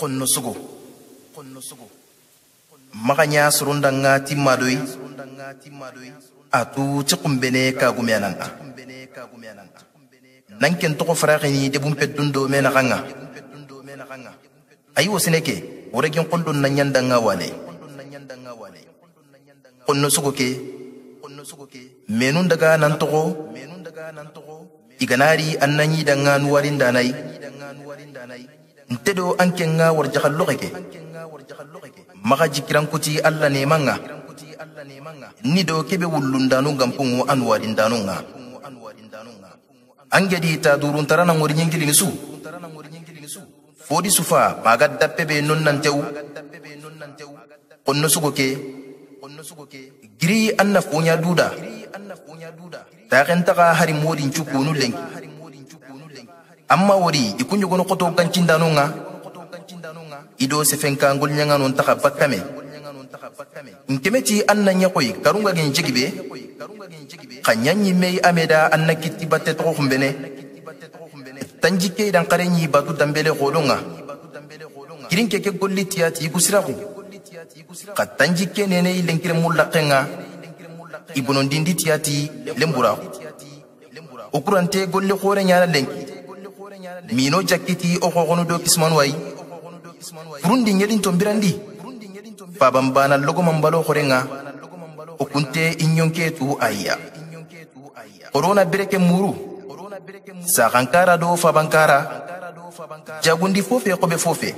qonno sugo maganya surunda ngati madoi atu ti xunbene kagumeyanan ŋa nan ken toxo faraxini debunpe dundo me naxan ŋa ayi wo sine ke wo regin xondon na ɲandan wale ke menun daga nan toxo i danga an danai ntedo do an ke n ka warijakalɔgɛ kɛ alla neman ka ni do wullundanu ganpungu an warindanu ta duruntara na ŋori fodi sufa maga dappe onno non sugo ke giri anafunya fonya duda ta taxa hari modin cukunu lenki amma wori ikunjo gono koto kancindanu ŋa i do sefenkangol ɲaŋa nun taxa bakkame nkeme ti an gen jigibe mei ameda anna kitibate tanjikei dan xare batu dambele xolon kirin keke golli tiati ti i gusiraxu nene i lenkiremu golli khore lenki mino jakkiti o hohono do kisman wayi furundi ɲelin tonbirandi faban bana logoman balo horenga o kunte i ɲonketu ayya horona bereke muru sakankara do fabankara jagundi fofe kobe fofe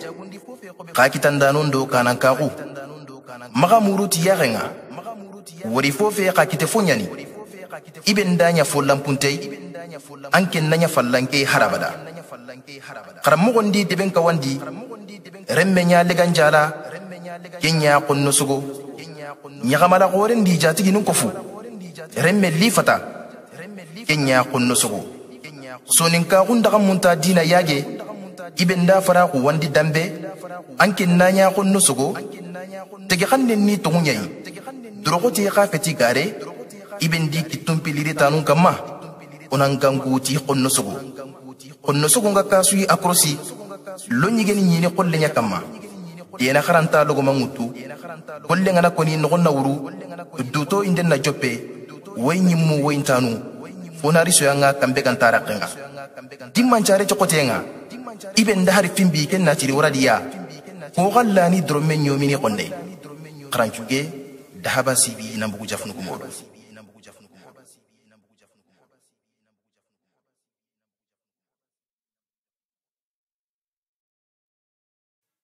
ka kitandanun do kanankaku maga muru ti wori fofe ka kite fo ɲani i da ɲa fo lanpuntei anken nanya fallanke harabada karamugondi deben kawandi remme nya kenya kunnu sugo nyagamara goren di jati ginin kofu remme lifata kenya kunnu sugo sonin ka gunda munta dina yage ibenda da fara wandi dambe anken nanya kunnu sugo tege khannen ni tungunyai durogoti ka feti gare iben di kitumpiliri tanun onankam kuti qonno sugu nga kasuyi akrosi lo geni ñini qolle ña kamma yena haranta logoma mangutu golle nga nakoni nogon na duto inden na joppe woyi ñimmu onari tanu fonari soyanga kambe ganta rakkenga dimmancare cokotenga iben dahari finbi ken natiri waradiya koxan lani dorome ñomini qonne xarancuge dahaba sibi nambugu jafunugumoɗo